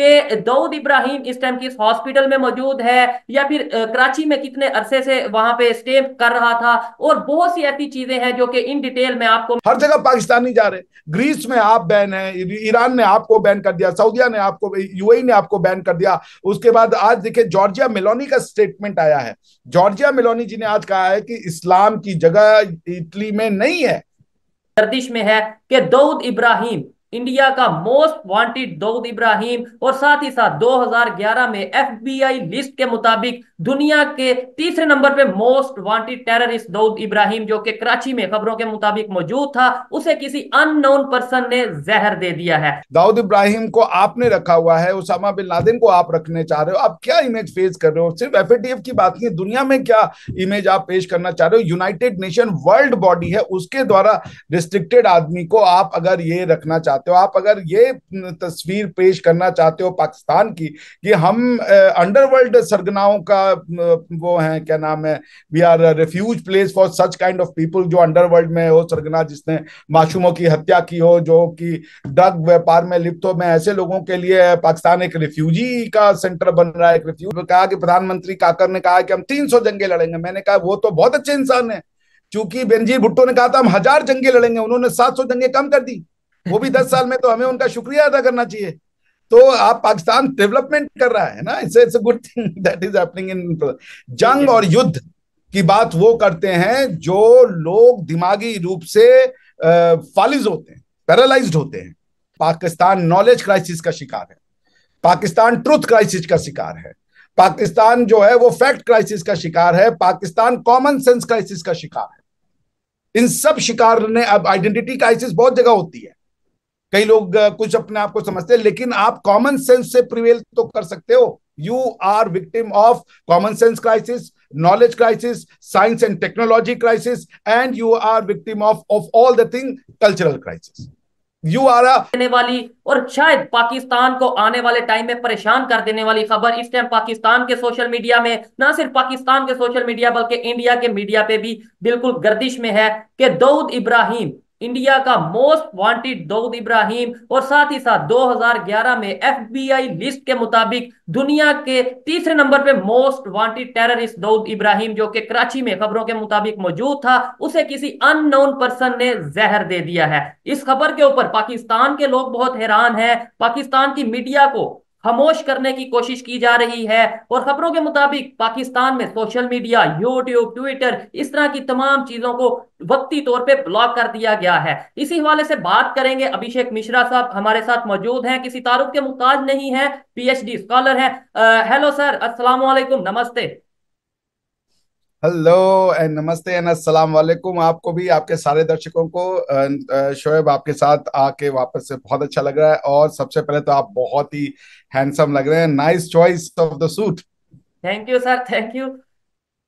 कि दाऊद इब्राहिम इस टाइम किस हॉस्पिटल में मौजूद है या फिर कराची में कितने अरसे से वहां पे स्टे कर रहा था और बहुत सी ऐसी चीजें हैं जो कि इन डिटेल में आपको हर जगह पाकिस्तानी जा रहे ग्रीस में आप बैन है ईरान ने आपको बैन कर दिया सऊदिया ने आपको यूएई ने आपको बैन कर दिया उसके बाद आज देखिये जॉर्जिया मिलोनी का स्टेटमेंट आया है जॉर्जिया मिलोनी जी ने आज कहा है कि इस्लाम की जगह इटली में नहीं है में है कि दाऊद इब्राहिम इंडिया का मोस्ट वांटेड दाऊद इब्राहिम और साथ ही साथ 2011 में एफबीआई लिस्ट के मुताबिक दुनिया के तीसरे नंबर पे most wanted terrorist Dawood Ibrahim जो कि कराची में खबरों के मुताबिक मौजूद था उसे किसी अननोन पर्सन ने जहर दे दिया है दाऊद इब्राहिम को आपने रखा हुआ है उसामा बिन लादेन को आप रखने चाह रहे हो आप क्या इमेज फेस कर रहे हो सिर्फ एफ की बात नहीं दुनिया में क्या इमेज आप पेश करना चाह रहे हो यूनाइटेड नेशन वर्ल्ड बॉडी है उसके द्वारा रिस्ट्रिक्टेड आदमी को आप अगर ये रखना चाहते चाहते हो आप अगर ये तस्वीर पेश करना चाहते हो पाकिस्तान की कि हम अंडरवर्ल्ड सरगनाओं का वो है क्या नाम है we are refuge place for such kind of people जो अंडरवर्ल्ड में हो सरगना जिसने मासूमों की हत्या की हो जो कि ड्रग व्यापार में लिप्त हो मैं ऐसे लोगों के लिए पाकिस्तान एक रिफ्यूजी का सेंटर बन रहा है एक रिफ्यूज कहा कि प्रधानमंत्री काकर ने कहा कि हम तीन जंगे लड़ेंगे मैंने कहा वो तो बहुत अच्छे इंसान है क्योंकि बेनजीर भुट्टो ने कहा था हम हजार जंगे लड़ेंगे उन्होंने सात सौ जंगे कम कर दी वो भी दस साल में तो हमें उनका शुक्रिया अदा करना चाहिए तो आप पाकिस्तान डेवलपमेंट कर रहा है ना it's good thing that is happening in जंग और युद्ध की बात वो करते हैं जो लोग दिमागी रूप से फालिज होते हैं पैरालाइज होते हैं पाकिस्तान नॉलेज क्राइसिस का शिकार है पाकिस्तान ट्रूथ क्राइसिस का शिकार है पाकिस्तान जो है वो फैक्ट क्राइसिस का शिकार है पाकिस्तान कॉमन सेंस क्राइसिस का शिकार है इन सब शिकार ने अब आइडेंटिटी क्राइसिस बहुत जगह होती है कई लोग कुछ अपने आप को समझते हैं लेकिन आप कॉमन सेंस से प्रिवेल तो कर सकते हो you are victim of common sense crisis knowledge crisis science and technology crisis and you are victim of of all the thing cultural crisis you are रहा देने वाली और शायद पाकिस्तान को आने वाले टाइम में परेशान कर देने वाली खबर इस टाइम पाकिस्तान के सोशल मीडिया में ना सिर्फ पाकिस्तान के सोशल मीडिया बल्कि इंडिया के मीडिया पे भी बिल्कुल गर्दिश में है कि दाऊद इब्राहिम इंडिया का मोस्ट वांटेड दाऊद इब्राहिम और साथ ही साथ 2011 में एफबीआई लिस्ट के मुताबिक दुनिया के तीसरे नंबर पे most wanted terrorist Dawood Ibrahim जो कि कराची में खबरों के मुताबिक मौजूद था उसे किसी अननोन पर्सन ने जहर दे दिया है इस खबर के ऊपर पाकिस्तान के लोग बहुत हैरान हैं पाकिस्तान की मीडिया को खामोश करने की कोशिश की जा रही है और खबरों के मुताबिक पाकिस्तान में सोशल मीडिया यूट्यूब ट्विटर इस तरह की तमाम चीजों को वक्ती तौर पे ब्लॉक कर दिया गया है इसी हवाले से बात करेंगे अभिषेक मिश्रा साहब हमारे साथ मौजूद हैं किसी तारुफ के मुताज नहीं है पीएचडी स्कॉलर हैं हेलो सर अस्सलाम नमस्ते नमस्ते हेलो एंड नमस्ते एंड अस्सलाम वालेकुम आपको भी आपके सारे दर्शकों को शोएब आपके साथ आके वापस से बहुत अच्छा लग रहा है और सबसे पहले तो आप बहुत ही हैंडसम लग रहे हैं nice choice of the suit thank you sir thank you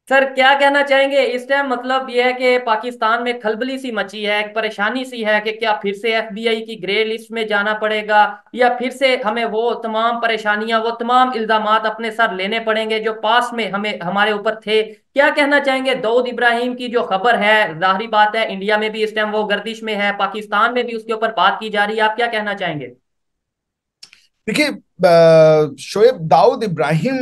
sir क्या कहना चाहेंगे इस टाइम मतलब ये है कि पाकिस्तान में खलबली सी मची है एक परेशानी सी है कि क्या फिर से एफबीआई की ग्रे लिस्ट में जाना पड़ेगा या फिर से हमें वो तमाम परेशानियां वो तमाम इल्जाम अपने सर लेने पड़ेंगे जो पास में हमें हमारे ऊपर थे क्या कहना चाहेंगे दाऊद इब्राहिम की जो खबर है जाहरी बात है इंडिया में भी इस टाइम वो गर्दिश में है पाकिस्तान में भी उसके ऊपर बात की जा रही है आप क्या कहना चाहेंगे देखिए शोएब दाऊद इब्राहिम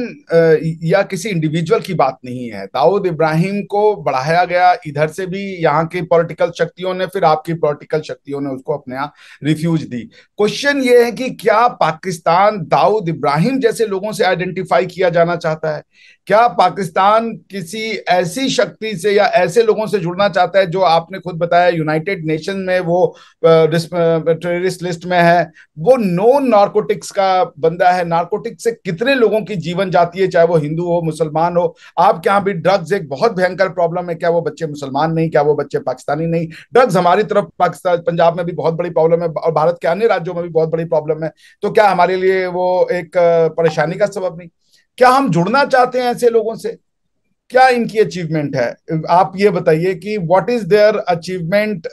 या किसी इंडिविजुअल की बात नहीं है दाऊद इब्राहिम को बढ़ाया गया इधर से भी यहाँ की पॉलिटिकल शक्तियों ने फिर आपकी पॉलिटिकल शक्तियों ने उसको अपने यहाँ रिफ्यूज दी क्वेश्चन ये है कि क्या पाकिस्तान दाऊद इब्राहिम जैसे लोगों से आइडेंटिफाई किया जाना चाहता है क्या पाकिस्तान किसी ऐसी शक्ति से या ऐसे लोगों से जुड़ना चाहता है जो आपने खुद बताया यूनाइटेड नेशन में वो टेररिस्ट लिस्ट में है वो नॉन नॉर्कोटिक्स का बंदा है नार्कोटिक से कितने लोगों की जीवन जाती है चाहे वो हिंदू हो मुसलमान हो आपके यहाँ भी ड्रग्स एक बहुत भयंकर प्रॉब्लम है क्या वो बच्चे मुसलमान नहीं क्या वो बच्चे पाकिस्तानी नहीं ड्रग्स हमारी तरफ पाकिस्तान पंजाब में भी बहुत बड़ी प्रॉब्लम है और भारत के अन्य राज्यों में भी बहुत बड़ी प्रॉब्लम है तो क्या हमारे लिए वो एक परेशानी का सबब नहीं क्या हम जुड़ना चाहते हैं ऐसे लोगों से क्या इनकी अचीवमेंट है आप ये बताइए कि what is their achievement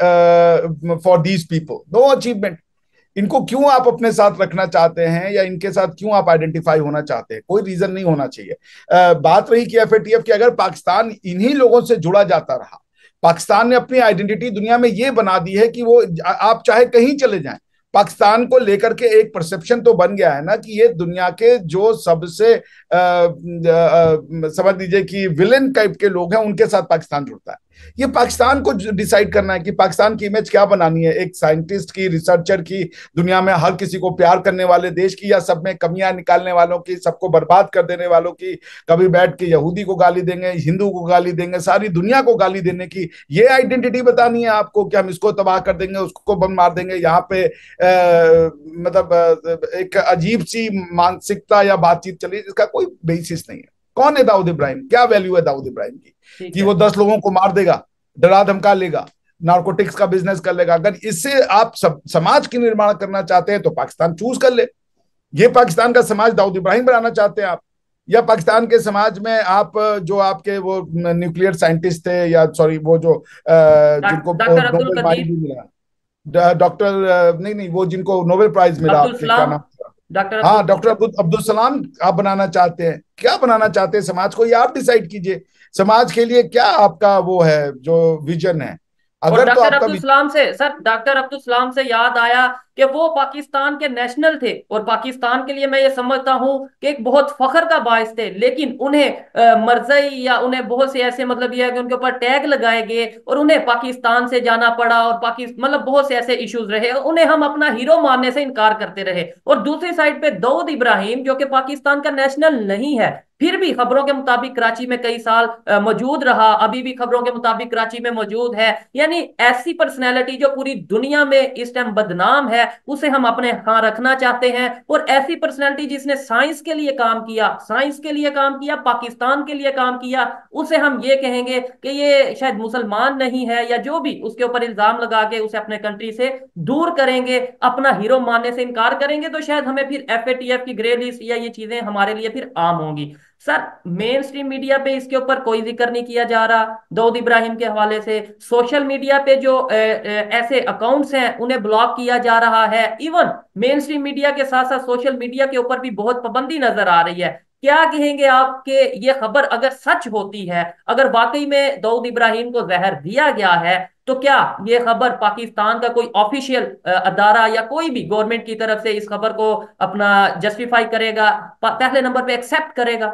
for these people no achievement इनको क्यों आप अपने साथ रखना चाहते हैं या इनके साथ क्यों आप आइडेंटिफाई होना चाहते हैं कोई रीजन नहीं होना चाहिए आ, बात रही कि एफ की अगर पाकिस्तान इन्हीं लोगों से जुड़ा जाता रहा पाकिस्तान ने अपनी आइडेंटिटी दुनिया में ये बना दी है कि वो आप चाहे कहीं चले जाएं पाकिस्तान को लेकर के एक परसेप्शन तो बन गया है ना कि ये दुनिया के जो सबसे समझ लीजिए कि विलेन टाइप के लोग हैं उनके साथ पाकिस्तान जुड़ता है ये पाकिस्तान को डिसाइड करना है कि पाकिस्तान की इमेज क्या बनानी है एक साइंटिस्ट की रिसर्चर की दुनिया में हर किसी को प्यार करने वाले देश की या सब में कमियां निकालने वालों की सबको बर्बाद कर देने वालों की कभी बैठ के यहूदी को गाली देंगे हिंदू को गाली देंगे सारी दुनिया को गाली देने की ये आइडेंटिटी बतानी है आपको कि हम इसको तबाह कर देंगे उसको बम मार देंगे यहाँ पे मतलब एक अजीब सी मानसिकता या बातचीत चली जिसका कोई बेसिस नहीं है कौन है दाऊद इब्राहिम क्या वैल्यू है दाऊद इब्राहिम की कि वो दस लोगों को मार देगा डरा धमका लेगा नार्कोटिक्स का बिजनेस कर लेगा अगर इससे आप सब, समाज की निर्माण करना चाहते हैं तो पाकिस्तान चूज कर ले ये पाकिस्तान का समाज दाऊद इब्राहिम बनाना चाहते हैं आप या पाकिस्तान के समाज में आप जो आपके वो न्यूक्लियर साइंटिस्ट थे या सॉरी वो जो जिनको नोबेल प्राइज मिला डॉक्टर नहीं नहीं वो जिनको नोबेल प्राइज मिला आपके क्या नाम डॉक्टर हाँ डॉक्टर अब्दुल सलाम आप बनाना चाहते हैं क्या बनाना चाहते हैं समाज को ये आप डिसाइड कीजिए समाज के लिए क्या आपका वो है जो विजन है अगर तो डॉक्टर तो अब्दुल सलाम से सर डॉक्टर अब्दुल सलाम से याद आया कि वो पाकिस्तान के नेशनल थे और पाकिस्तान के लिए मैं ये समझता हूँ कि एक बहुत फखर का बायस थे लेकिन उन्हें मर्जई या उन्हें बहुत से ऐसे मतलब यह है कि उनके ऊपर टैग लगाए गए और उन्हें पाकिस्तान से जाना पड़ा और पाकिस्तान मतलब बहुत से ऐसे इश्यूज रहे और उन्हें हम अपना हीरो मानने से इनकार करते रहे और दूसरी साइड पे दाऊद इब्राहिम जो कि पाकिस्तान का नेशनल नहीं है फिर भी खबरों के मुताबिक कराची में कई साल मौजूद रहा अभी भी खबरों के मुताबिक कराची में मौजूद है यानी ऐसी पर्सनैलिटी जो पूरी दुनिया में इस टाइम बदनाम है उसे हम अपने हाँ रखना चाहते हैं और ऐसी पर्सनैलिटी जिसने साइंस के लिए काम किया साइंस के लिए काम किया पाकिस्तान के लिए काम किया उसे हम ये कहेंगे कि ये शायद मुसलमान नहीं है या जो भी उसके ऊपर इल्जाम लगा के उसे अपने कंट्री से दूर करेंगे अपना हीरो मानने से इनकार करेंगे तो शायद हमें फिर एफ की ग्रे लिस्ट या ये चीजें हमारे लिए फिर आम होंगी सर मेन स्ट्रीम मीडिया पे इसके ऊपर कोई जिक्र नहीं किया जा रहा दाऊद इब्राहिम के हवाले से सोशल मीडिया पे जो ए, ए, ऐसे अकाउंट्स हैं उन्हें ब्लॉक किया जा रहा है इवन मेन स्ट्रीम मीडिया के साथ साथ सोशल मीडिया के ऊपर भी बहुत पाबंदी नजर आ रही है क्या कहेंगे आप कि ये खबर अगर सच होती है अगर वाकई में दाऊद इब्राहिम को जहर दिया गया है तो क्या ये खबर पाकिस्तान का कोई ऑफिशियल अदारा या कोई भी गवर्नमेंट की तरफ से इस खबर को अपना जस्टिफाई करेगा पहले नंबर पे एक्सेप्ट करेगा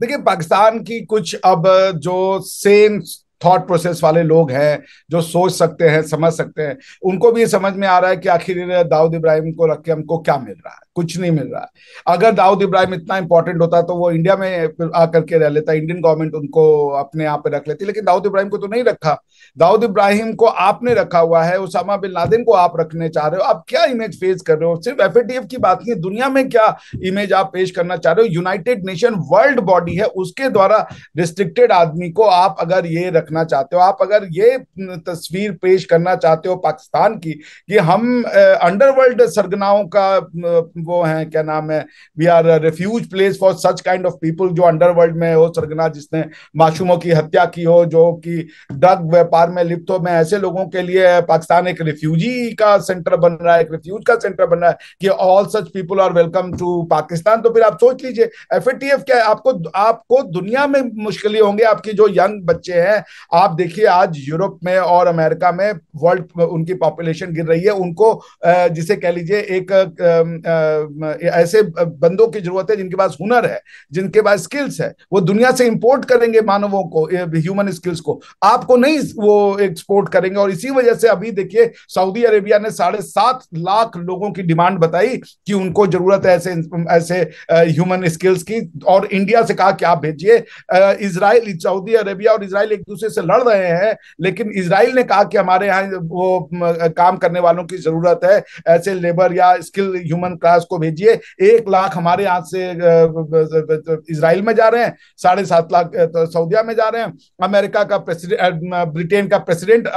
देखिए पाकिस्तान की कुछ अब जो सेम थॉट प्रोसेस वाले लोग हैं जो सोच सकते हैं समझ सकते हैं उनको भी समझ में आ रहा है कि आखिर दाऊद इब्राहिम को रख के हमको क्या मिल रहा है कुछ नहीं मिल रहा है अगर दाऊद इब्राहिम इतना इंपॉर्टेंट होता तो वो इंडिया में आकर के रह लेता इंडियन गवर्नमेंट उनको अपने आप रख लेती लेकिन दाऊद इब्राहिम को तो नहीं रखा दाऊद इब्राहिम को आपने रखा हुआ है उसामा बिन लादेन को आप रखने चाह रहे हो आप क्या इमेज फेस कर रहे हो सिर्फ एफ की बात नहीं दुनिया में क्या इमेज आप पेश करना चाह रहे हो यूनाइटेड नेशन वर्ल्ड बॉडी है उसके द्वारा रिस्ट्रिक्टेड आदमी को आप अगर ये रखना रखना चाहते हो आप अगर ये तस्वीर पेश करना चाहते हो पाकिस्तान की कि हम अंडरवर्ल्ड सरगनाओं का वो है क्या नाम है we are refuge place for such kind of people जो अंडरवर्ल्ड में हो सरगना जिसने मासूमों की हत्या की हो जो कि ड्रग व्यापार में लिप्त हो मैं ऐसे लोगों के लिए पाकिस्तान एक रिफ्यूजी का सेंटर बन रहा है एक रिफ्यूज का सेंटर बन रहा है कि all such people are welcome to Pakistan तो फिर आप सोच लीजिए एफ क्या आपको आपको दुनिया में मुश्किलें होंगे आपकी जो यंग बच्चे हैं आप देखिए आज यूरोप में और अमेरिका में वर्ल्ड उनकी पॉपुलेशन गिर रही है उनको जिसे कह लीजिए एक ऐसे बंदों की जरूरत है जिनके पास हुनर है जिनके पास स्किल्स है वो दुनिया से इंपोर्ट करेंगे मानवों को ह्यूमन स्किल्स को आपको नहीं वो एक्सपोर्ट करेंगे और इसी वजह से अभी देखिए सऊदी अरेबिया ने साढ़े सात लाख लोगों की डिमांड बताई कि उनको जरूरत है ऐसे ऐसे ह्यूमन स्किल्स की और इंडिया से कहा कि आप भेजिए इसराइल सऊदी अरेबिया और इसराइल एक दूसरे दूसरे से लड़ रहे हैं लेकिन इसराइल ने कहा कि हमारे यहाँ वो काम करने वालों की जरूरत है ऐसे लेबर या स्किल ह्यूमन क्लास को भेजिए एक लाख हमारे यहाँ से इसराइल में जा रहे हैं साढ़े सात लाख तो सऊदिया में जा रहे हैं अमेरिका का प्रेसिडेंट ब्रिटेन का प्रेसिडेंट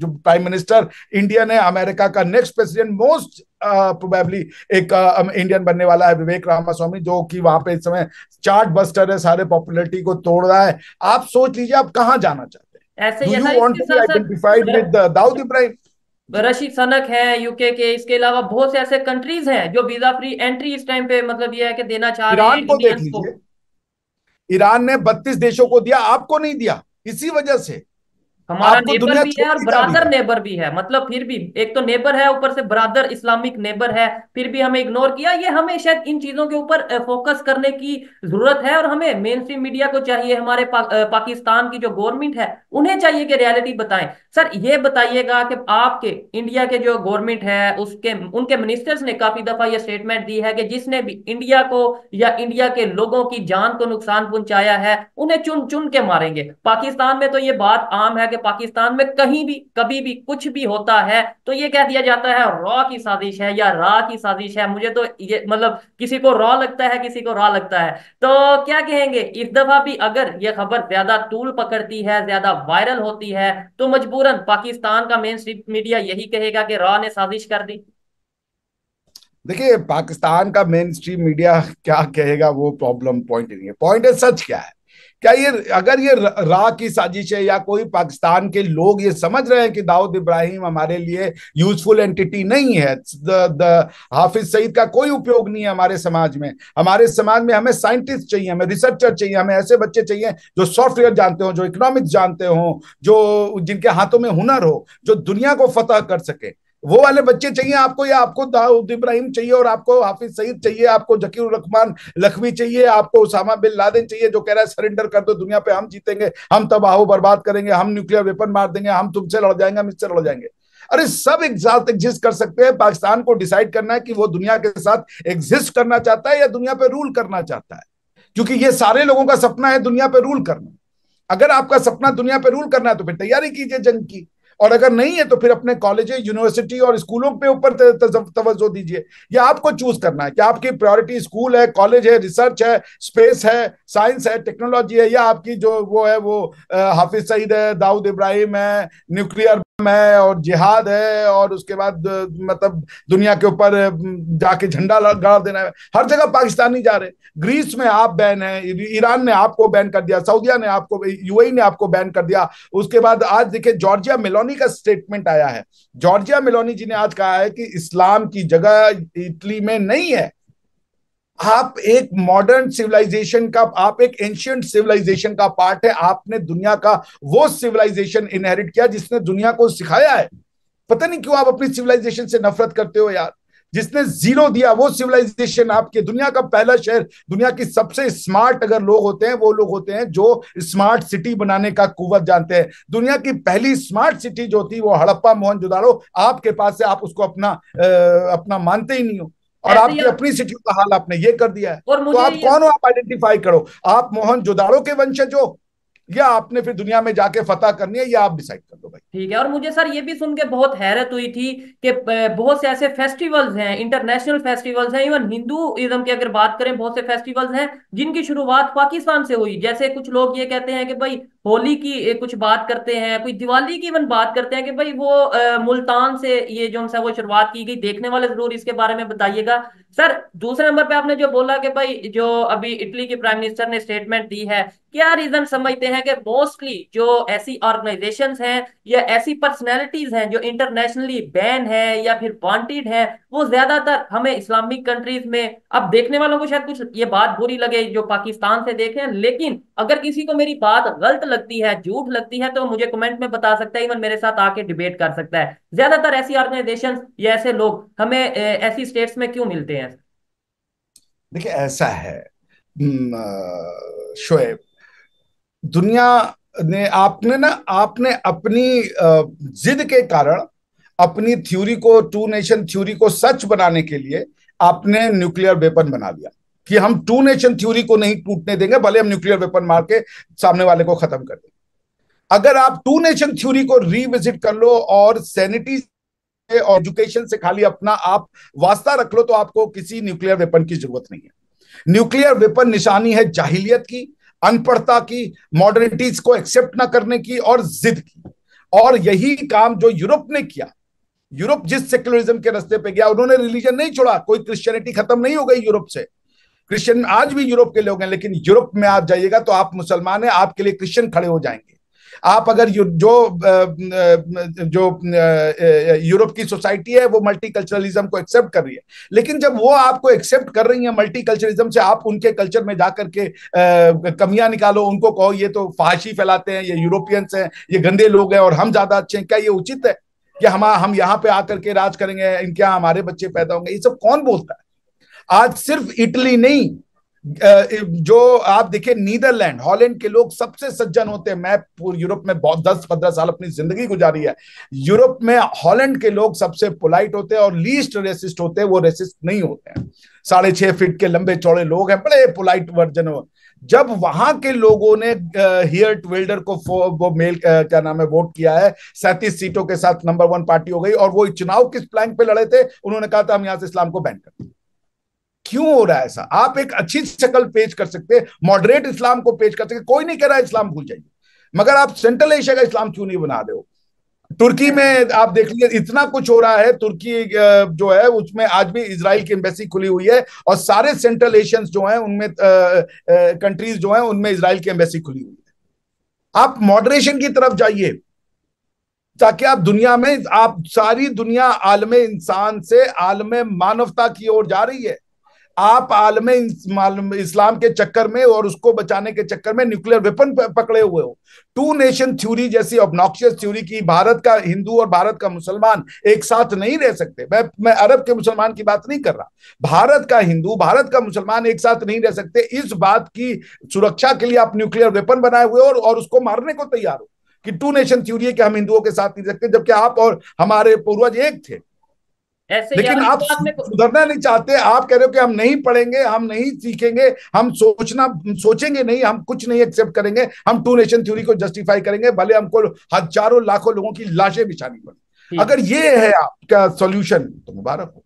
जो प्राइम मिनिस्टर इंडियन है अमेरिका का नेक्स्ट प्रेसिडेंट मोस्ट प्रोबेबली एक इंडियन बनने वाला है विवेक रामास्वामी जो कि वहां पे इस समय चार्ट बस्टर है सारे पॉपुलरिटी को तोड़ रहा है आप सोच लीजिए आप कहाँ जाना चाहते हैं यू दाऊद इब्राहिम रशीद सनक है यूके के इसके अलावा बहुत से ऐसे कंट्रीज हैं जो वीजा फ्री एंट्री इस टाइम पे मतलब ये है कि देना चाह रहे हैं को देख लीजिए ईरान ने बत्तीस देशों को दिया आपको नहीं दिया इसी वजह से हमारा नेबर भी है और ब्रादर नेबर भी है मतलब फिर भी एक तो नेबर है ऊपर से ब्रादर इस्लामिक नेबर है फिर भी हमें इग्नोर किया ये हमें शायद इन चीजों के ऊपर फोकस करने की जरूरत है और हमें मेन स्ट्रीम मीडिया को चाहिए हमारे पा, पाकिस्तान की जो गवर्नमेंट है उन्हें चाहिए कि रियलिटी बताएं सर ये बताइएगा कि आपके इंडिया के जो गवर्नमेंट है उसके उनके मिनिस्टर्स ने काफी दफा यह स्टेटमेंट दी है कि जिसने भी इंडिया को या इंडिया के लोगों की जान को नुकसान पहुंचाया है उन्हें चुन चुन के मारेंगे पाकिस्तान में तो ये बात आम है कि कि पाकिस्तान में कहीं भी कभी भी कुछ भी होता है तो ये कह दिया जाता है रॉ की साजिश है या रा की साजिश है मुझे तो ये मतलब किसी को रॉ लगता है किसी को रॉ लगता है तो क्या कहेंगे इस दफा भी अगर ये खबर ज्यादा टूल पकड़ती है ज्यादा वायरल होती है तो मजबूरन पाकिस्तान का मेन मीडिया यही कहेगा कि रॉ ने साजिश कर दी देखिए पाकिस्तान का मेन स्ट्रीम मीडिया क्या कहेगा वो प्रॉब्लम पॉइंट नहीं है पॉइंट है सच क्या है क्या ये अगर ये रा की साजिश है या कोई पाकिस्तान के लोग ये समझ रहे हैं कि दाऊद इब्राहिम हमारे लिए यूजफुल एंटिटी नहीं है द, द, हाफिज सईद का कोई उपयोग नहीं है हमारे समाज में हमारे समाज में हमें साइंटिस्ट चाहिए हमें रिसर्चर चाहिए हमें ऐसे बच्चे चाहिए जो सॉफ्टवेयर जानते हो जो इकोनॉमिक्स जानते हो जो जिनके हाथों में हुनर हो जो दुनिया को फतह कर सके वो वाले बच्चे चाहिए आपको या आपको दाऊद इब्राहिम चाहिए और आपको हाफिज सईद चाहिए आपको जकीर रहमान लखवी चाहिए आपको उसामा बिन लादेन चाहिए जो कह रहा है सरेंडर कर दो दुनिया पे हम जीतेंगे हम तबाह बर्बाद करेंगे हम न्यूक्लियर वेपन मार देंगे हम तुमसे लड़ जाएंगे हम इससे लड़ जाएंगे अरे सब एक साथ एग्जिस्ट कर सकते हैं पाकिस्तान को डिसाइड करना है कि वो दुनिया के साथ एग्जिस्ट करना चाहता है या दुनिया पे रूल करना चाहता है क्योंकि ये सारे लोगों का सपना है दुनिया पे रूल करना अगर आपका सपना दुनिया पे रूल करना है तो फिर तैयारी कीजिए जंग की और अगर नहीं है तो फिर अपने कॉलेज यूनिवर्सिटी और स्कूलों पे ऊपर तवज्जो दीजिए या आपको चूज करना है कि आपकी प्रायोरिटी स्कूल है कॉलेज है रिसर्च है स्पेस है साइंस है टेक्नोलॉजी है या आपकी जो वो है वो हाफिज सईद है दाऊद इब्राहिम है न्यूक्लियर है और जिहाद है और उसके बाद मतलब दुनिया के ऊपर जाके झंडा गाड़ देना है हर जगह पाकिस्तानी जा रहे ग्रीस में आप बैन है ईरान ने आपको बैन कर दिया सऊदिया ने आपको यूएई ने आपको बैन कर दिया उसके बाद आज देखिए जॉर्जिया मिलोनी का स्टेटमेंट आया है जॉर्जिया मिलोनी जी ने आज कहा है कि इस्लाम की जगह इटली में नहीं है आप एक मॉडर्न सिविलाइजेशन का आप एक एंशियंट सिविलाइजेशन का पार्ट है आपने दुनिया का वो सिविलाइजेशन इनहेरिट किया जिसने दुनिया को सिखाया है पता नहीं क्यों आप अपनी सिविलाइजेशन से नफरत करते हो यार जिसने जीरो दिया वो सिविलाइजेशन आपके दुनिया का पहला शहर दुनिया की सबसे स्मार्ट अगर लोग होते हैं वो लोग होते हैं जो स्मार्ट सिटी बनाने का कुवत जानते हैं दुनिया की पहली स्मार्ट सिटी जो थी वो हड़प्पा मोहन जुदारो आपके पास है आप उसको अपना आ, अपना मानते ही नहीं हो और आपकी अपनी सिटी का हाल आपने ये कर दिया है और तो आप कौन हो आप आइडेंटिफाई करो आप मोहन जोदारो के वंशज हो या आपने फिर दुनिया में जाके फतह करनी है या आप डिसाइड कर लो भाई ठीक है और मुझे सर ये भी सुन के बहुत हैरत हुई थी कि बहुत से ऐसे फेस्टिवल्स हैं इंटरनेशनल फेस्टिवल्स हैं इवन हिंदूइज्म की अगर बात करें बहुत से फेस्टिवल्स हैं जिनकी शुरुआत पाकिस्तान से हुई जैसे कुछ लोग ये कहते हैं कि भाई होली की कुछ बात करते हैं कोई दिवाली की इवन बात करते हैं कि भाई वो आ, मुल्तान से ये जो हमसे वो शुरुआत की गई देखने वाले जरूर इसके बारे में बताइएगा सर दूसरे नंबर पे आपने जो बोला कि भाई जो अभी इटली के प्राइम मिनिस्टर ने स्टेटमेंट दी है क्या रीजन समझते हैं कि मोस्टली जो ऐसी ऑर्गेनाइजेशन हैं या ऐसी पर्सनैलिटीज हैं जो इंटरनेशनली बैन है या फिर वॉन्टेड है वो ज्यादातर हमें इस्लामिक कंट्रीज में अब देखने वालों को शायद कुछ ये बात बुरी लगे जो पाकिस्तान से देखे लेकिन अगर किसी को मेरी बात गलत लगती है झूठ लगती है तो मुझे कमेंट में बता सकता है इवन मेरे साथ आके डिबेट कर सकता है ज्यादातर ऐसी ऑर्गेनाइजेशन या ऐसे लोग हमें ऐसी स्टेट्स में क्यों मिलते हैं देखिए ऐसा है हम्म, शोएब दुनिया ने आपने ना आपने अपनी जिद के कारण अपनी थ्योरी को टू नेशन थ्योरी को सच बनाने के लिए आपने न्यूक्लियर वेपन बना लिया कि हम टू नेशन थ्योरी को नहीं टूटने देंगे भले हम न्यूक्लियर वेपन मार के सामने वाले को खत्म कर देंगे अगर आप टू नेशन थ्योरी को रिविजिट कर लो और सैनिटी और एजुकेशन से खाली अपना आप वास्ता रख लो तो आपको किसी न्यूक्लियर वेपन की जरूरत नहीं है न्यूक्लियर वेपन निशानी है जाहिलियत की अनपढ़ता की मॉडर्निटीज को एक्सेप्ट ना करने की और जिद की और यही काम जो यूरोप ने किया यूरोप जिस सेक्युलरिज्म के रास्ते पे गया उन्होंने रिलीजन नहीं छोड़ा कोई क्रिश्चियनिटी खत्म नहीं हो गई यूरोप से क्रिश्चियन आज भी यूरोप के लोग हैं लेकिन यूरोप में आप जाइएगा तो आप मुसलमान हैं आपके लिए क्रिश्चियन खड़े हो जाएंगे आप अगर जो जो यूरोप की सोसाइटी है वो मल्टीकल्चरलिज्म को एक्सेप्ट कर रही है लेकिन जब वो आपको एक्सेप्ट कर रही है मल्टीकल्चरलिज्म से आप उनके कल्चर में जाकर के कमियां निकालो उनको कहो ये तो फाशी फैलाते हैं ये यूरोपियंस हैं ये गंदे लोग हैं और हम ज्यादा अच्छे हैं क्या ये उचित है कि हम हम यहाँ पे आकर के राज करेंगे इनके यहाँ हमारे बच्चे पैदा होंगे ये सब कौन बोलता है आज सिर्फ इटली नहीं जो आप देखिए नीदरलैंड हॉलैंड के लोग सबसे सज्जन होते हैं मैं पूरे यूरोप में बहुत दस पंद्रह साल अपनी जिंदगी गुजारी है यूरोप में हॉलैंड के लोग सबसे पोलाइट होते हैं और लीस्ट रेसिस्ट होते हैं वो रेसिस्ट नहीं होते हैं साढ़े छह फीट के लंबे चौड़े लोग हैं बड़े पोलाइट वर्जन जब वहां के लोगों ने हियर्ट वेल्डर को वो मेल क्या नाम है वोट किया है सैंतीस सीटों के साथ नंबर वन पार्टी हो गई और वो चुनाव किस प्लैंक पे लड़े थे उन्होंने कहा था हम यहां से इस्लाम को बैन कर क्यों हो रहा है ऐसा आप एक अच्छी शक्ल पेश कर सकते हैं मॉडरेट इस्लाम को पेश कर सकते कोई नहीं कह रहा इस्लाम भूल जाइए मगर आप सेंट्रल एशिया का इस्लाम क्यों नहीं बना रहे हो तुर्की में आप देख लीजिए इतना कुछ हो रहा है तुर्की जो है उसमें आज भी इसराइल की एम्बेसी खुली हुई है और सारे सेंट्रल एशियंस जो हैं उनमें कंट्रीज जो हैं उनमें इसराइल की एम्बेसी खुली हुई है आप मॉडरेशन की तरफ जाइए ताकि आप दुनिया में आप सारी दुनिया आलम इंसान से आलम मानवता की ओर जा रही है आप आलम इस्लाम के चक्कर में और उसको बचाने के चक्कर में न्यूक्लियर वेपन पकड़े हुए हो टू नेशन थ्योरी जैसी ऑबनॉक्शियस थ्योरी की भारत का हिंदू और भारत का मुसलमान एक साथ नहीं रह सकते मैं मैं अरब के मुसलमान की बात नहीं कर रहा भारत का हिंदू भारत का मुसलमान एक साथ नहीं रह सकते इस बात की सुरक्षा के लिए आप न्यूक्लियर वेपन बनाए हुए हो और, और उसको मारने को तैयार हो कि टू नेशन थ्योरी है कि हम हिंदुओं के साथ नहीं रह सकते जबकि आप और हमारे पूर्वज एक थे लेकिन आप सुधरना नहीं चाहते आप कह रहे हो कि हम नहीं पढ़ेंगे हम नहीं सीखेंगे हम सोचना सोचेंगे नहीं हम कुछ नहीं एक्सेप्ट करेंगे हम टू नेशन थ्योरी को जस्टिफाई करेंगे भले हमको हजारों लाखों लोगों की लाशें बिछानी पड़े अगर ये है आपका सॉल्यूशन तो मुबारक हो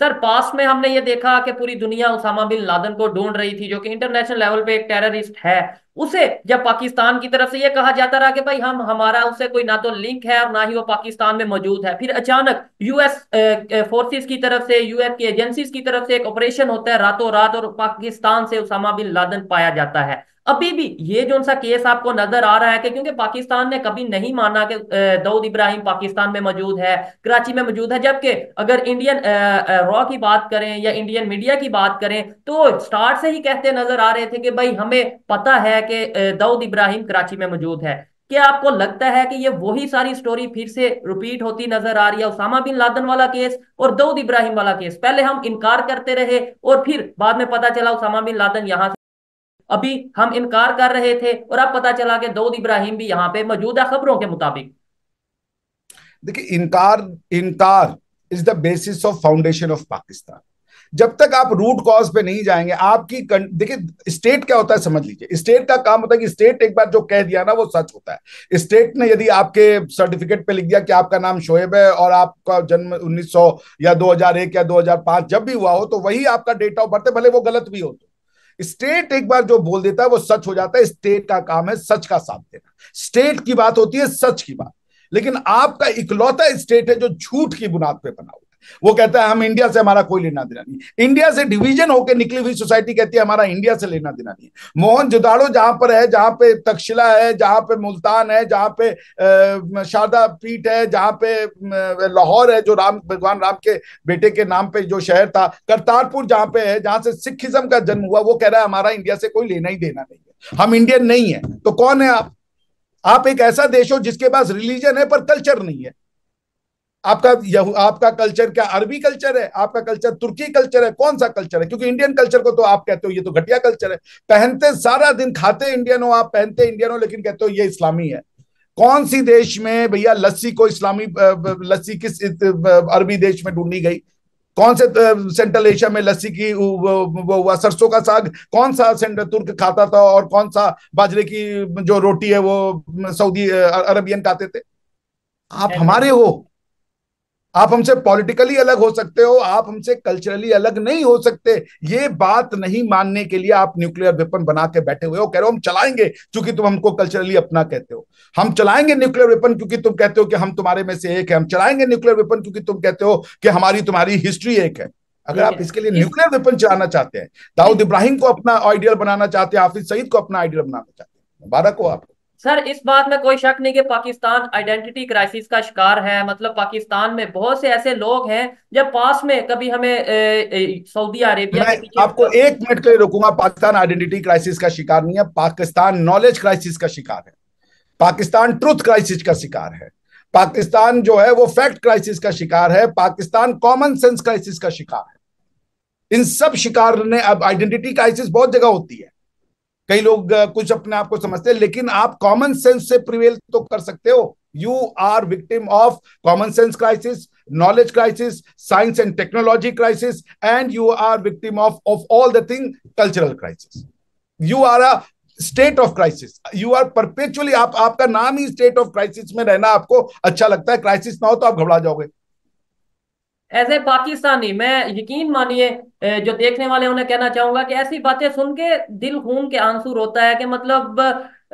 सर पास में हमने ये देखा कि पूरी दुनिया उसामा बिन लादन को ढूंढ रही थी जो कि इंटरनेशनल लेवल पे एक टेररिस्ट है उसे जब पाकिस्तान की तरफ से ये कहा जाता रहा कि भाई हम हमारा उसे कोई ना तो लिंक है और ना ही वो पाकिस्तान में मौजूद है फिर अचानक यूएस फोर्सेस की तरफ से यूएस की एजेंसीज की तरफ से एक ऑपरेशन होता है रातों रात और पाकिस्तान से उसामा बिन लादन पाया जाता है अभी भी ये जो सा केस आपको नजर आ रहा है कि क्योंकि पाकिस्तान ने कभी नहीं माना कि दाऊद इब्राहिम पाकिस्तान में मौजूद है कराची में मौजूद है जबकि अगर इंडियन रॉ की बात करें या इंडियन मीडिया की बात करें तो स्टार्ट से ही कहते नजर आ रहे थे कि भाई हमें पता है कि दाऊद इब्राहिम कराची में मौजूद है क्या आपको लगता है कि ये वही सारी स्टोरी फिर से रिपीट होती नजर आ रही है उसामा बिन लादन वाला केस और दाऊद इब्राहिम वाला केस पहले हम इनकार करते रहे और फिर बाद में पता चला उसामा बिन लादन यहां अभी हम इनकार कर रहे थे और अब पता चला कि दाऊद इब्राहिम भी यहाँ पे मौजूद है खबरों के मुताबिक देखिए इनकार इनकार is the basis of foundation of Pakistan जब तक आप रूट कॉज पे नहीं जाएंगे आपकी देखिए स्टेट क्या होता है समझ लीजिए स्टेट का काम होता है कि स्टेट एक बार जो कह दिया ना वो सच होता है स्टेट ने यदि आपके सर्टिफिकेट पे लिख दिया कि आपका नाम शोएब है और आपका जन्म 1900 या 2001 या 2005 जब भी हुआ हो तो वही आपका डेट ऑफ बर्थ है भले वो गलत भी हो तो स्टेट एक बार जो बोल देता है वो सच हो जाता है स्टेट का काम है सच का साथ देना स्टेट की बात होती है सच की बात लेकिन आपका इकलौता स्टेट है जो झूठ की बुनियाद पे बना हुआ वो कहता है हम इंडिया से हमारा कोई लेना देना नहीं इंडिया से डिवीजन होकर निकली हुई सोसाइटी कहती है हमारा इंडिया से लेना देना नहीं मोहन जुदाड़ो जहां पर है जहां पे तक्षशिला है जहां पे मुल्तान है जहां पे शारदा पीठ है जहां पे लाहौर है जो राम भगवान राम के बेटे के नाम पे जो शहर था करतारपुर जहां पे है जहां से सिखिज्म का जन्म हुआ वो कह रहा है हमारा इंडिया से कोई लेना ही देना नहीं है हम इंडियन नहीं है तो कौन है आप आप एक ऐसा देश हो जिसके पास रिलीजन है पर कल्चर नहीं है आपका यहू आपका कल्चर क्या अरबी कल्चर है आपका कल्चर तुर्की कल्चर है कौन सा कल्चर है क्योंकि इंडियन कल्चर को तो आप कहते हो ये तो घटिया कल्चर है पहनते सारा दिन खाते इंडियन हो आप पहनते इंडियन हो लेकिन कहते हो ये इस्लामी है कौन सी देश में भैया लस्सी को इस्लामी लस्सी किस अरबी देश में ढूंढी गई कौन से सेंट्रल एशिया में लस्सी की हुआ सरसों का साग कौन सा तुर्क खाता था और कौन सा बाजरे की जो रोटी है वो सऊदी अरबियन खाते थे आप हमारे हो आप हमसे पॉलिटिकली अलग हो सकते हो आप हमसे कल्चरली अलग नहीं हो सकते ये बात नहीं मानने के लिए आप न्यूक्लियर वेपन बना के बैठे हुए हो कह रहे हो हम चलाएंगे क्योंकि तुम हमको कल्चरली अपना कहते हो हम चलाएंगे न्यूक्लियर वेपन क्योंकि तुम कहते हो कि हम तुम्हारे में से एक है हम चलाएंगे न्यूक्लियर वेपन क्योंकि तुम कहते हो कि हमारी तुम्हारी हिस्ट्री एक है अगर आप इसके लिए न्यूक्लियर वेपन चलाना चाहते हैं दाऊद इब्राहिम को अपना आइडियल बनाना चाहते हैं हाफिज सईद को अपना आइडियल बनाना चाहते हैं मुबारक हो आपको सर इस बात में कोई शक नहीं कि पाकिस्तान आइडेंटिटी क्राइसिस का शिकार है मतलब पाकिस्तान में बहुत से ऐसे लोग हैं जब पास में कभी हमें सऊदी अरेबिया आपको एक मिनट के लिए रुकूंगा पाकिस्तान आइडेंटिटी क्राइसिस का शिकार नहीं है पाकिस्तान नॉलेज क्राइसिस का शिकार है पाकिस्तान ट्रुथ क्राइसिस का शिकार है पाकिस्तान जो है वो फैक्ट क्राइसिस का शिकार है पाकिस्तान कॉमन सेंस क्राइसिस का शिकार है इन सब शिकार ने अब आइडेंटिटी क्राइसिस बहुत जगह होती है कई लोग कुछ अपने आप को समझते हैं लेकिन आप कॉमन सेंस से प्रिवेल तो कर सकते हो you are victim of common sense crisis knowledge crisis science and technology crisis and you are victim of of all the thing cultural crisis you are a state of crisis you are perpetually आप आपका नाम ही state of crisis में रहना आपको अच्छा लगता है crisis ना हो तो आप घबरा जाओगे एज ए पाकिस्तानी मैं यकीन मानिए जो देखने वाले उन्हें कहना चाहूंगा कि ऐसी बातें सुन के दिल खून के आंसू रोता है कि मतलब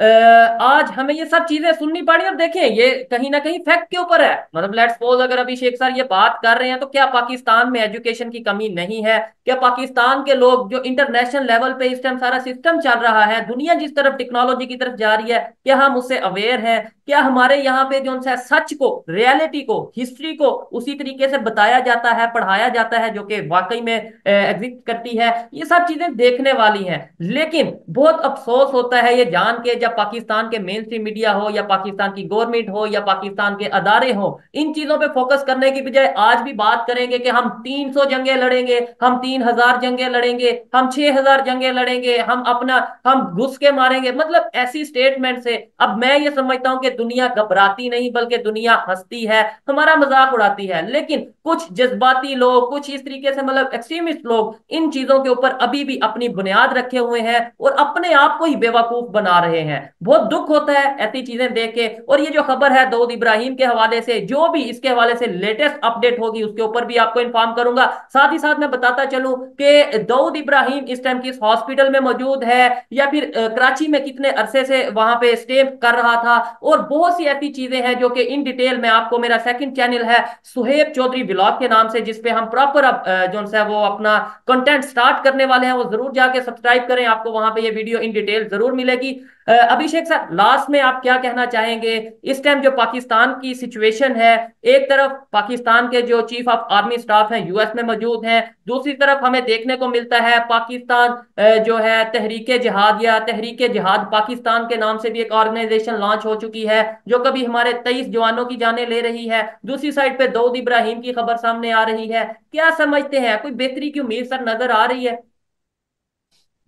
आज हमें ये सब चीजें सुननी पड़ी और देखें ये कहीं ना कहीं फैक्ट के ऊपर है मतलब लेट्स सपोज अगर शेख सर ये बात कर रहे हैं तो क्या पाकिस्तान में एजुकेशन की कमी नहीं है क्या पाकिस्तान के लोग जो इंटरनेशनल लेवल पे इस टाइम सारा सिस्टम चल रहा है दुनिया जिस तरफ टेक्नोलॉजी की तरफ जा रही है क्या हम उससे अवेयर है क्या हमारे यहाँ पे जो है सच को रियलिटी को हिस्ट्री को उसी तरीके से बताया जाता है पढ़ाया जाता है जो कि वाकई में एग्जिस्ट करती है ये सब चीजें देखने वाली है लेकिन बहुत अफसोस होता है ये जान के या पाकिस्तान के मेन स्ट्रीम मीडिया हो या पाकिस्तान की गवर्नमेंट हो या पाकिस्तान के अदारे हो इन चीजों पे फोकस करने की बजाय आज भी बात करेंगे कि हम 300 जंगे लड़ेंगे हम 3000 जंगे लड़ेंगे हम 6000 जंगे लड़ेंगे हम अपना हम घुस के मारेंगे मतलब ऐसी स्टेटमेंट से अब मैं ये समझता हूँ कि दुनिया घबराती नहीं बल्कि दुनिया हंसती है हमारा मजाक उड़ाती है लेकिन कुछ जज्बाती लोग कुछ इस तरीके से मतलब एक्सट्रीमिस्ट लोग इन चीजों के ऊपर अभी भी अपनी बुनियाद रखे हुए हैं और अपने आप को ही बेवकूफ बना रहे हैं बहुत दुख होता है ऐसी चीजें देख के और ये जो खबर है दाऊद इब्राहिम के हवाले से जो भी इसके हवाले से लेटेस्ट अपडेट होगी उसके ऊपर भी आपको इन्फॉर्म करूंगा साथ ही साथ मैं बताता चलूं कि दाऊद इब्राहिम इस टाइम किस हॉस्पिटल में मौजूद है या फिर कराची में कितने अरसे से वहां पे स्टे कर रहा था और बहुत सी ऐसी चीजें हैं जो कि इन डिटेल में आपको मेरा सेकेंड चैनल है सुहेब चौधरी ब्लॉग के नाम से जिसपे हम प्रॉपर जो है वो अपना कंटेंट स्टार्ट करने वाले हैं वो जरूर जाके सब्सक्राइब करें आपको वहां पे ये वीडियो इन डिटेल जरूर मिलेगी अभिषेक सर लास्ट में आप क्या कहना चाहेंगे इस टाइम जो पाकिस्तान की सिचुएशन है एक तरफ पाकिस्तान के जो चीफ ऑफ आर्मी स्टाफ हैं यूएस में मौजूद हैं दूसरी तरफ हमें देखने को मिलता है पाकिस्तान जो है तहरीक जहाद या तहरीक जहाद पाकिस्तान के नाम से भी एक ऑर्गेनाइजेशन लॉन्च हो चुकी है जो कभी हमारे तेईस जवानों की जाने ले रही है दूसरी साइड पे दाऊद इब्राहिम की खबर सामने आ रही है क्या समझते हैं कोई बेहतरी की उम्मीद सर नजर आ रही है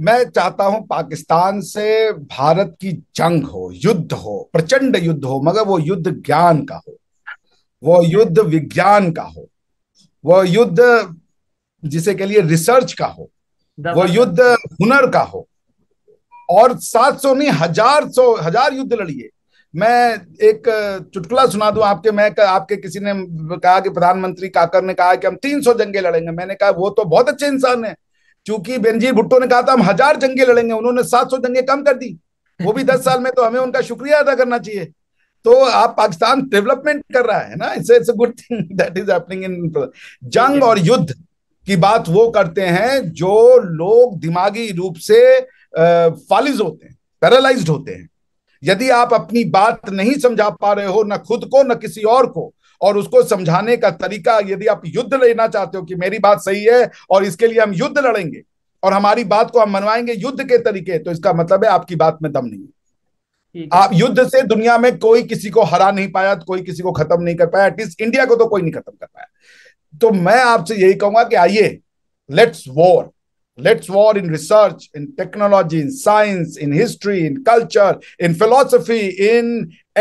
मैं चाहता हूं पाकिस्तान से भारत की जंग हो युद्ध हो प्रचंड युद्ध हो मगर वो युद्ध ज्ञान का हो वो युद्ध विज्ञान का हो वो युद्ध जिसे के लिए रिसर्च का हो वो युद्ध हुनर का हो और सात सौ नहीं हजार सौ हजार युद्ध लड़िए मैं एक चुटकुला सुना दूं आपके मैं आपके किसी ने कहा कि प्रधानमंत्री काकर ने कहा कि हम तीन सौ जंगे लड़ेंगे मैंने कहा वो तो बहुत अच्छे इंसान है चूंकि बेनजीर भुट्टो ने कहा था हम हजार जंगे लड़ेंगे उन्होंने सात सौ जंगे कम कर दी वो भी दस साल में तो हमें उनका शुक्रिया अदा करना चाहिए तो आप पाकिस्तान डेवलपमेंट कर रहा है ना it's it's good thing that is happening in जंग और युद्ध की बात वो करते हैं जो लोग दिमागी रूप से फालिज होते हैं पैरालाइज होते हैं यदि आप अपनी बात नहीं समझा पा रहे हो ना खुद को ना किसी और को और उसको समझाने का तरीका यदि आप युद्ध लेना चाहते हो कि मेरी बात सही है और इसके लिए हम युद्ध लड़ेंगे और हमारी बात को हम मनवाएंगे युद्ध के तरीके तो इसका मतलब है आपकी बात में दम नहीं है आप युद्ध से दुनिया में कोई किसी को हरा नहीं पाया कोई किसी को खत्म नहीं कर पाया एटलीस्ट इंडिया को तो कोई नहीं खत्म कर पाया तो मैं आपसे यही कहूंगा कि आइए let's war let's war in research in technology in science in history in culture in philosophy in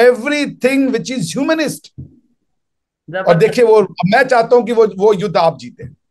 everything which is humanist और देखिए वो मैं चाहता हूं कि वो वो युद्ध आप जीते